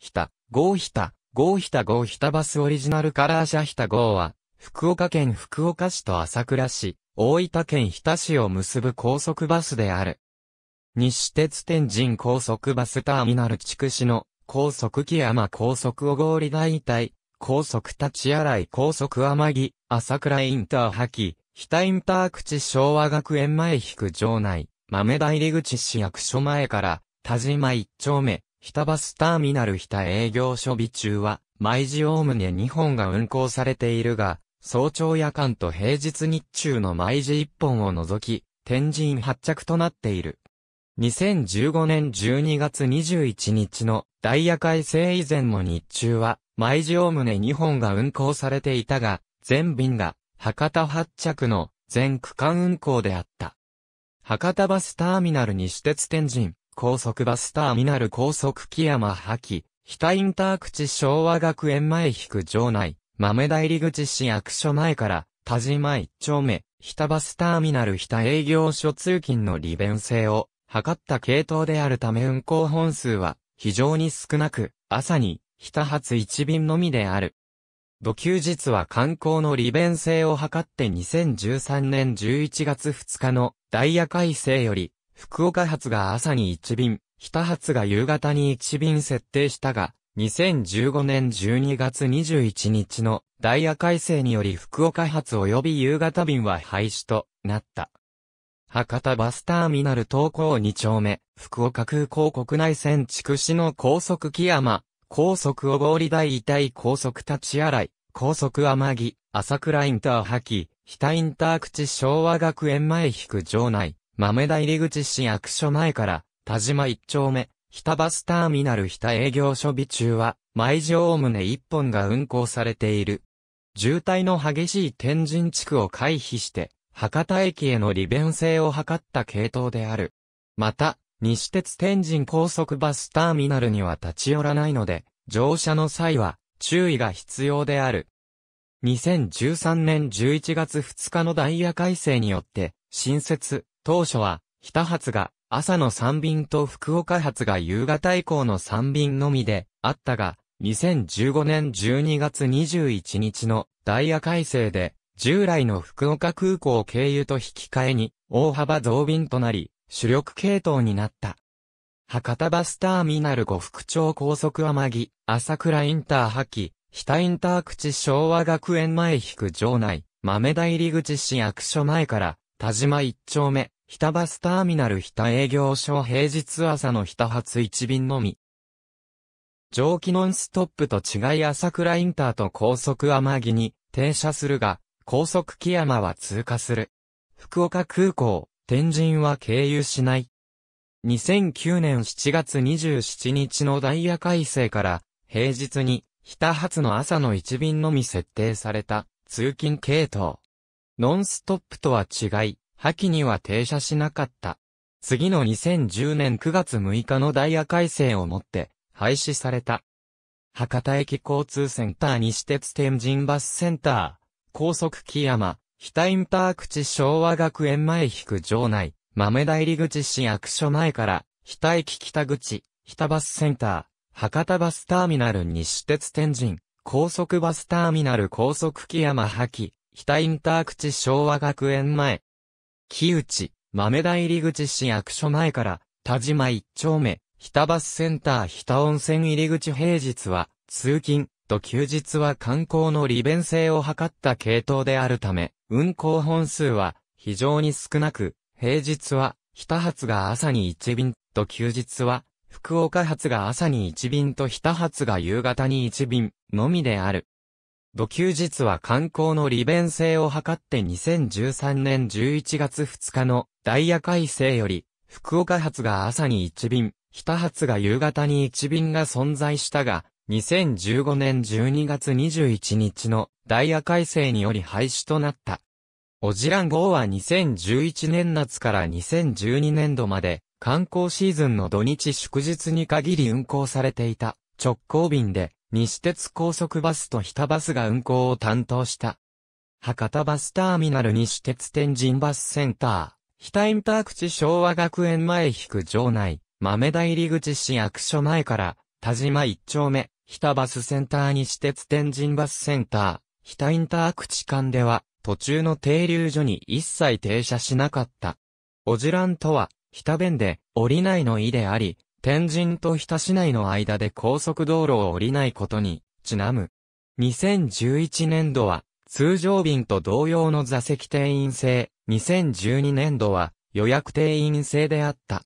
ひた、ゴーひた、ゴーひたゴーひたバスオリジナルカラー車ひたゴーは、福岡県福岡市と朝倉市、大分県日田市を結ぶ高速バスである。西鉄天神高速バスターミナル地区市の高速木山高速小郡大隊、高速立洗い高速天城、朝倉インター覇気、日田インター口昭和学園前引く場内、豆田入口市役所前から、田島一丁目、北バスターミナル北営業所備中は、毎時おおむね2本が運行されているが、早朝夜間と平日日中の毎時1本を除き、天神発着となっている。2015年12月21日のダイヤ改正以前も日中は、毎時おおむね2本が運行されていたが、全便が博多発着の全区間運行であった。博多バスターミナル西鉄天神、高速バスターミナル高速木山覇気、北インター口昭和学園前引く場内、豆大入口市役所前から、田島一丁目、北バスターミナル北営業所通勤の利便性を測った系統であるため運行本数は非常に少なく、朝に北発一便のみである。土休日は観光の利便性を図って2013年11月2日のダイヤ改正より福岡発が朝に1便、日田発が夕方に1便設定したが、2015年12月21日のダイヤ改正により福岡発及び夕方便は廃止となった。博多バスターミナル東港2丁目、福岡空港国内線筑紫の高速木山、高速小郡大遺体高速立ち洗い、高速天城、朝倉インター破棄、日田インター口昭和学園前引く場内、豆田入口市役所前から、田島一丁目、日田バスターミナル日田営業所備中は、毎時おおむね一本が運行されている。渋滞の激しい天神地区を回避して、博多駅への利便性を図った系統である。また、西鉄天神高速バスターミナルには立ち寄らないので、乗車の際は注意が必要である。2013年11月2日のダイヤ改正によって、新設、当初は、北発が朝の3便と福岡発が夕方以降の3便のみであったが、2015年12月21日のダイヤ改正で、従来の福岡空港経由と引き換えに大幅増便となり、主力系統になった。博多バスターミナル5福町高速天城、朝倉インター覇気、北インター口昭和学園前引く場内、豆田入口市役所前から、田島一丁目、日田バスターミナル日田営業所平日朝の日田発1便のみ。蒸気ノンストップと違い朝倉インターと高速天城に停車するが、高速木山は通過する。福岡空港、天神は経由しない。2009年7月27日のダイヤ改正から、平日に、日田発の朝の1便のみ設定された、通勤系統。ノンストップとは違い、破棄には停車しなかった。次の2010年9月6日のダイヤ改正をもって、廃止された。博多駅交通センター西鉄天神バスセンター、高速木山、北インター口昭和学園前引く場内、豆田入口市役所前から、北駅北口、北バスセンター、博多バスターミナル西鉄天神、高速バスターミナル高速木山破棄、北インター口昭和学園前、木内、豆田入口市役所前から、田島一丁目、日田バスセンター日田温泉入口平日は、通勤と休日は観光の利便性を図った系統であるため、運行本数は非常に少なく、平日は、日田発が朝に1便と休日は、福岡発が朝に1便と日田発が夕方に1便のみである。土休日は観光の利便性を図って2013年11月2日のダイヤ改正より、福岡発が朝に1便、北発が夕方に1便が存在したが、2015年12月21日のダイヤ改正により廃止となった。オジラン号は2011年夏から2012年度まで観光シーズンの土日祝日に限り運行されていた直行便で西鉄高速バスと日田バスが運行を担当した。博多バスターミナル西鉄天神バスセンター、日田インター口昭和学園前引く場内、豆田入口市役所前から、田島一丁目、日田バスセンター西鉄天神バスセンター、日田インター口間では、途中の停留所に一切停車しなかった。おじらんとは、日田弁で、降りないの意であり、天神と日田市内の間で高速道路を降りないことに、ちなむ。2011年度は、通常便と同様の座席定員制、2012年度は予約定員制であった。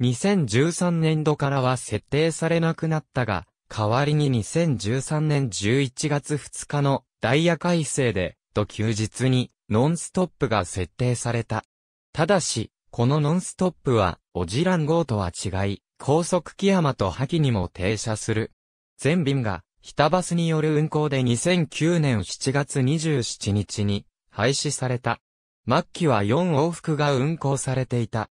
2013年度からは設定されなくなったが、代わりに2013年11月2日のダイヤ改正で、と休日にノンストップが設定された。ただし、このノンストップは、オジラン号とは違い、高速木山と覇気にも停車する。全便が、ひたバスによる運行で2009年7月27日に廃止された。末期は4往復が運行されていた。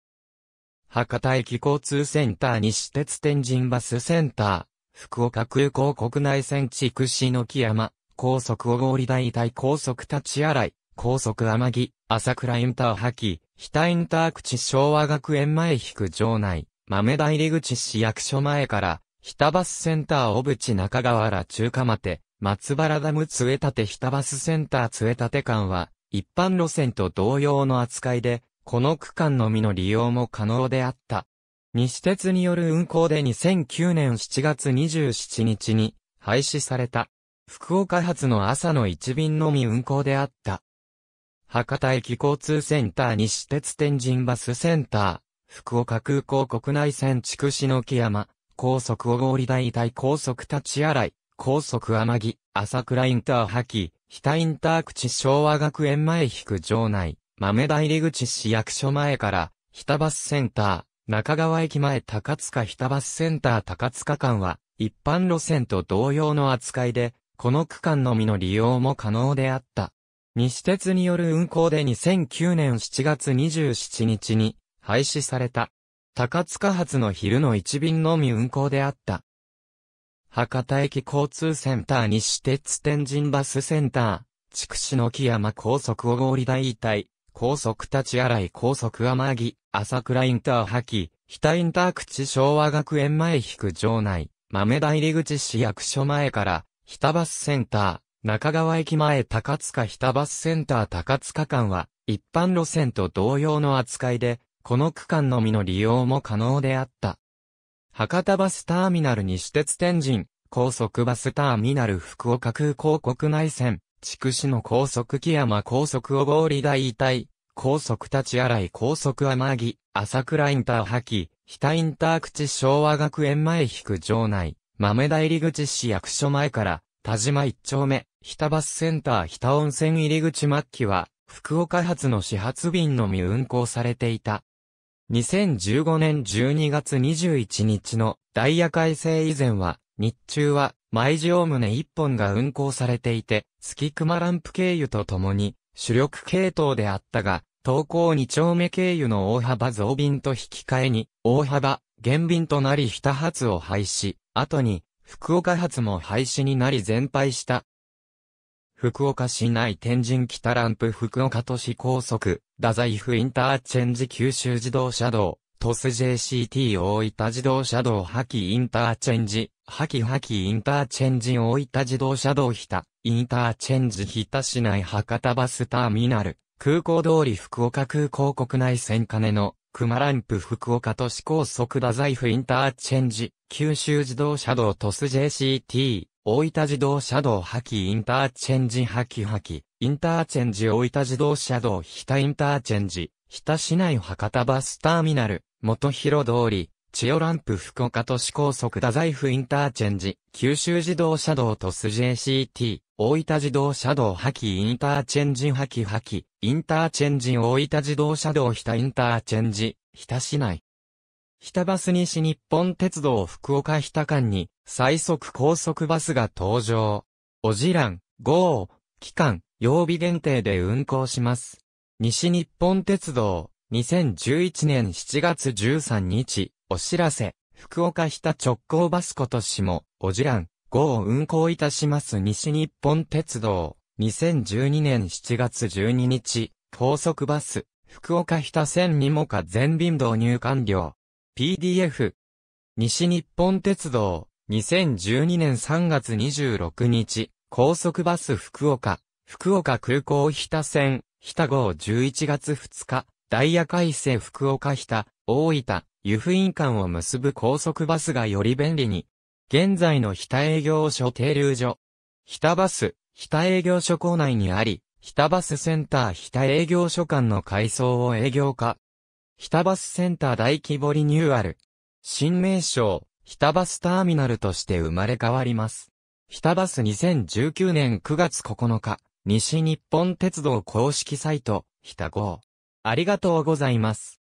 博多駅交通センター西鉄天神バスセンター、福岡空港国内線地区市の木山、高速小郡大体高速立ち洗い、高速天城、朝倉インター覇気、北インター口昭和学園前引く場内。豆田入口市役所前から、ひたバスセンター小淵中川原中華まで、松原ダム杖立ひたバスセンター杖立間は、一般路線と同様の扱いで、この区間のみの利用も可能であった。西鉄による運行で2009年7月27日に廃止された。福岡発の朝の1便のみ運行であった。博多駅交通センター西鉄天神バスセンター。福岡空港国内線筑紫の木山、高速小郡大体高速立ち洗い、高速天城、朝倉インター覇気、北インター口昭和学園前引く場内、豆田入口市役所前から、北バスセンター、中川駅前高塚北バスセンター高塚間は、一般路線と同様の扱いで、この区間のみの利用も可能であった。西鉄による運行で2009年7月27日に、廃止された。高塚発の昼の一便のみ運行であった。博多駅交通センター西鉄天神バスセンター、筑紫の木山高速小郡大隊、高速立ち洗い高速天城、朝倉インター覇気、北インター口昭和学園前引く場内、豆田入口市役所前から、北バスセンター、中川駅前高塚北バスセンター高塚間は、一般路線と同様の扱いで、この区間のみの利用も可能であった。博多バスターミナル西鉄天神、高速バスターミナル福岡空港国内線、筑紫の高速木山高速小郡大隊、高速立ち洗い高速天城、朝倉インター覇気、北インター口昭和学園前引く場内、豆田入口市役所前から、田島一丁目、北バスセンター北温泉入口末期は、福岡発の始発便のみ運行されていた。2015年12月21日のダイヤ改正以前は、日中は毎時おむね1本が運行されていて、月熊ランプ経由とともに主力系統であったが、東高2丁目経由の大幅増便と引き換えに、大幅減便となり2発を廃止、後に福岡発も廃止になり全廃した福岡市内天神北ランプ福岡都市高速、太宰府インターチェンジ九州自動車道、トス JCT 大分自動車道破棄インターチェンジ、破棄破棄インターチェンジ大分自動車道日田、インターチェンジ日田市内博多バスターミナル、空港通り福岡空港国内線金の熊ランプ福岡都市高速太宰府インターチェンジ、九州自動車道トス JCT、大分自動車道破棄インターチェンジ破棄破棄、インターチェンジ大分自動車道日田インターチェンジ、日田市内博多バスターミナル、元広通り、千代ランプ福岡都市高速太宰府インターチェンジ、九州自動車道とス JCT、大分自動車道破棄インターチェンジ破棄破棄、インターチェンジ大分自動車道日田インターチェンジ、日田市内。日田バス西日本鉄道福岡日田間に、最速高速バスが登場。おじらん、号、期間、曜日限定で運行します。西日本鉄道、2011年7月13日、お知らせ、福岡北直行バスことしも、おじらん、号を運行いたします西日本鉄道、2012年7月12日、高速バス、福岡北線にもか全便導入完了。PDF、西日本鉄道、2012年3月26日、高速バス福岡、福岡空港日田線、日田号11月2日、ダイヤ改正福岡日田、大分、湯布院間を結ぶ高速バスがより便利に、現在の日田営業所停留所、日田バス、日田営業所構内にあり、日田バスセンター日田営業所間の改装を営業化。田バスセンター大規模リニューアル。新名称、日田バスターミナルとして生まれ変わります。日田バス2019年9月9日、西日本鉄道公式サイト、日田号。ありがとうございます。